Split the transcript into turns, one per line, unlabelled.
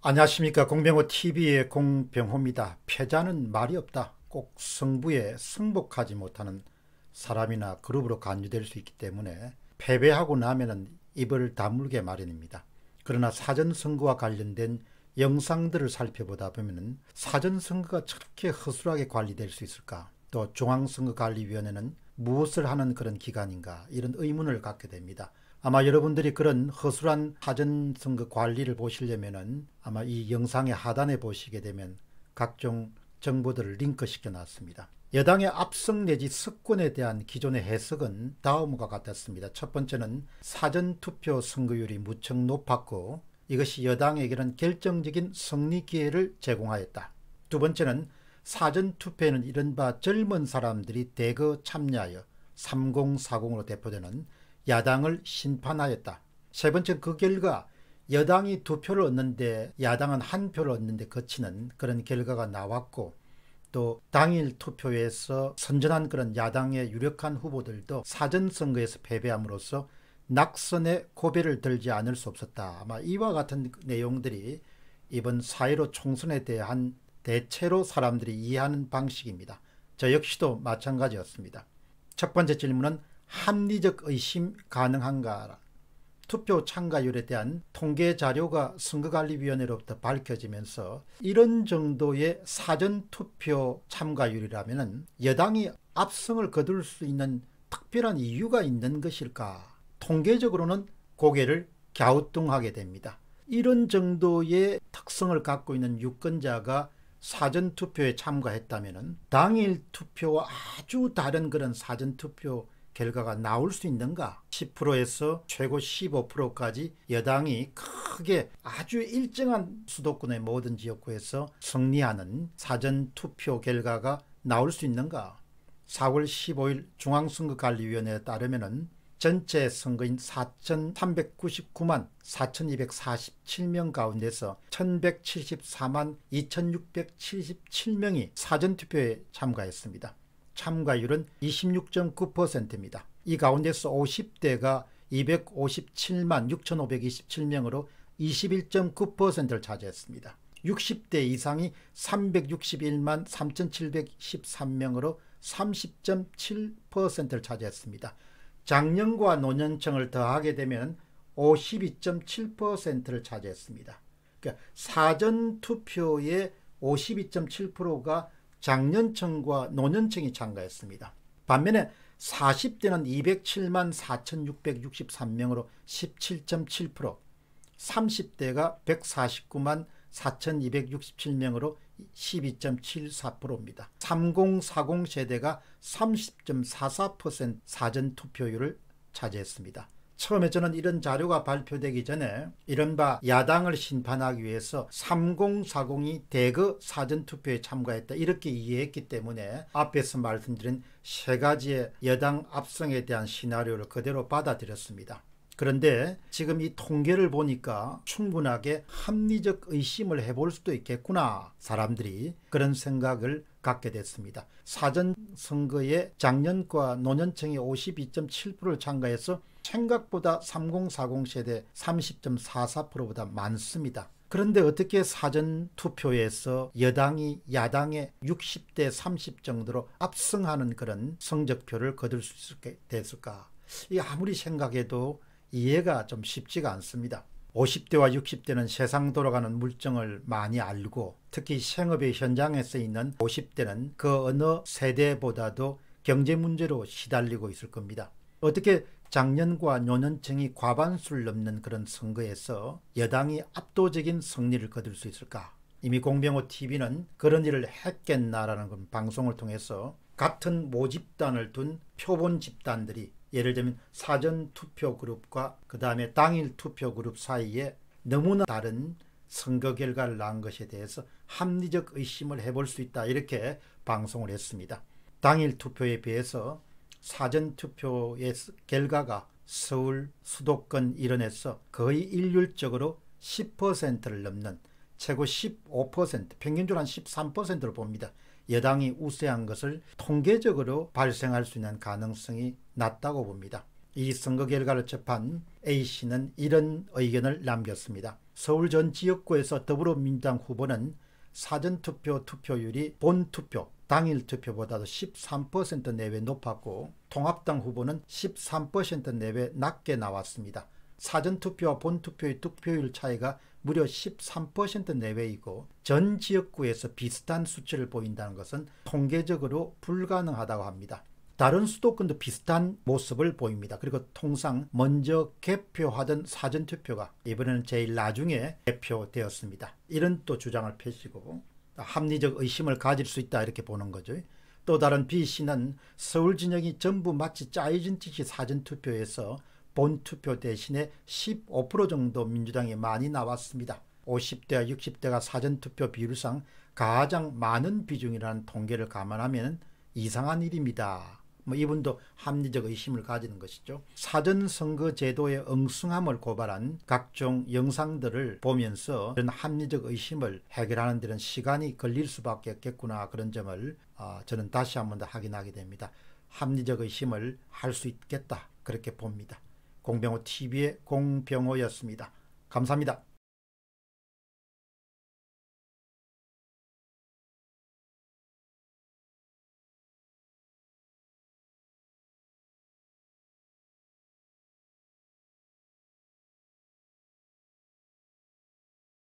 안녕하십니까 공병호TV의 공병호입니다. 패자는 말이 없다. 꼭 승부에 승복하지 못하는 사람이나 그룹으로 간주될 수 있기 때문에 패배하고 나면은 입을 다물게 마련입니다. 그러나 사전 선거와 관련된 영상들을 살펴보다 보면은 사전 선거가 저렇게 허술하게 관리될 수 있을까? 또 중앙선거관리위원회는 무엇을 하는 그런 기관인가? 이런 의문을 갖게 됩니다. 아마 여러분들이 그런 허술한 사전선거 관리를 보시려면 아마 이 영상의 하단에 보시게 되면 각종 정보들을 링크시켜 놨습니다. 여당의 압승 내지 석권에 대한 기존의 해석은 다음과 같았습니다. 첫 번째는 사전투표 선거율이 무척 높았고 이것이 여당에게는 결정적인 승리 기회를 제공하였다. 두 번째는 사전투표에는 이른바 젊은 사람들이 대거 참여하여 3040으로 대표되는 야당을 심판하였다. 세 번째 그 결과 여당이 두 표를 얻는데 야당은 한 표를 얻는데 거치는 그런 결과가 나왔고 또 당일 투표에서 선전한 그런 야당의 유력한 후보들도 사전선거에서 패배함으로써 낙선의 고배를 들지 않을 수 없었다. 아마 이와 같은 내용들이 이번 사회로 총선에 대한 대체로 사람들이 이해하는 방식입니다. 저 역시도 마찬가지였습니다. 첫 번째 질문은 합리적 의심 가능한가 투표 참가율에 대한 통계 자료가 선거관리위원회로부터 밝혀지면서 이런 정도의 사전투표 참가율이라면 여당이 압승을 거둘 수 있는 특별한 이유가 있는 것일까 통계적으로는 고개를 갸우뚱하게 됩니다. 이런 정도의 특성을 갖고 있는 유권자가 사전투표에 참가했다면 당일 투표와 아주 다른 그런 사전투표 결과가 나올 수 있는가 10%에서 최고 15%까지 여당이 크게 아주 일정한 수도권의 모든 지역구에서 승리하는 사전투표 결과가 나올 수 있는가 4월 15일 중앙선거관리위원회에 따르면 전체 선거인 4,399만 4,247명 가운데서 1,174만 2,677명이 사전투표에 참가했습니다. 참가율은 26.9%입니다. 이 가운데서 50대가 257만 6,527명으로 21.9%를 차지했습니다. 60대 이상이 361만 3,713명으로 30.7%를 차지했습니다. 장년과 노년층을 더하게 되면 52.7%를 차지했습니다. 그러니까 사전투표의 52.7%가 장년층과 노년층이 참가했습니다. 반면에 40대는 207만 4,663명으로 17.7%, 30대가 149만 4,267명으로 12.74%입니다. 3040 세대가 30.44% 사전 투표율을 차지했습니다. 처음에 저는 이런 자료가 발표되기 전에 이른바 야당을 심판하기 위해서 3040이 대거 사전투표에 참가했다 이렇게 이해했기 때문에 앞에서 말씀드린 세 가지의 여당 압승에 대한 시나리오를 그대로 받아들였습니다. 그런데 지금 이 통계를 보니까 충분하게 합리적 의심을 해볼 수도 있겠구나 사람들이 그런 생각을 갖게 됐습니다. 사전 선거에 작년과 노년층이 52.7%를 참가해서 생각보다 3040 세대 30.44%보다 많습니다. 그런데 어떻게 사전 투표에서 여당이 야당의 60대 30 정도로 압승하는 그런 성적표를 거둘 수 있게 됐을까? 이 아무리 생각해도 이해가 좀 쉽지가 않습니다. 50대와 60대는 세상 돌아가는 물정을 많이 알고 특히 생업의 현장에서 있는 50대는 그 어느 세대보다도 경제 문제로 시달리고 있을 겁니다. 어떻게 작년과 노년층이 과반수를 넘는 그런 선거에서 여당이 압도적인 승리를 거둘 수 있을까? 이미 공병호 TV는 그런 일을 했겠나라는 건 방송을 통해서 같은 모집단을 둔 표본 집단들이 예를 들면 사전 투표 그룹과 그 다음에 당일 투표 그룹 사이에 너무나 다른 선거 결과를 난 것에 대해서 합리적 의심을 해볼 수 있다 이렇게 방송을 했습니다. 당일 투표에 비해서 사전투표의 결과가 서울 수도권 일원에서 거의 일률적으로 10%를 넘는 최고 15% 평균적으로 한 13%를 봅니다. 여당이 우세한 것을 통계적으로 발생할 수 있는 가능성이 낮다고 봅니다. 이 선거 결과를 접한 A씨는 이런 의견을 남겼습니다. 서울 전 지역구에서 더불어민주당 후보는 사전투표 투표율이 본투표 당일 투표보다도 13% 내외 높았고 통합당 후보는 13% 내외 낮게 나왔습니다. 사전투표와 본투표의 투표율 차이가 무려 13% 내외이고 전 지역구에서 비슷한 수치를 보인다는 것은 통계적으로 불가능하다고 합니다. 다른 수도권도 비슷한 모습을 보입니다. 그리고 통상 먼저 개표하던 사전투표가 이번에는 제일 나중에 개표되었습니다. 이런 또 주장을 펴시고 합리적 의심을 가질 수 있다 이렇게 보는 거죠. 또 다른 B씨는 서울 진영이 전부 마치 짜여진 듯이 사전투표에서 본투표 대신에 15% 정도 민주당이 많이 나왔습니다. 50대와 60대가 사전투표 비율상 가장 많은 비중이라는 통계를 감안하면 이상한 일입니다. 뭐 이분도 합리적 의심을 가지는 것이죠. 사전 선거 제도의 엉숭함을 고발한 각종 영상들을 보면서 이런 합리적 의심을 해결하는 데는 시간이 걸릴 수밖에 없겠구나 그런 점을 아, 저는 다시 한 번 더 확인하게 됩니다. 합리적 의심을 할 수 있겠다 그렇게 봅니다. 공병호 TV의 공병호였습니다. 감사합니다.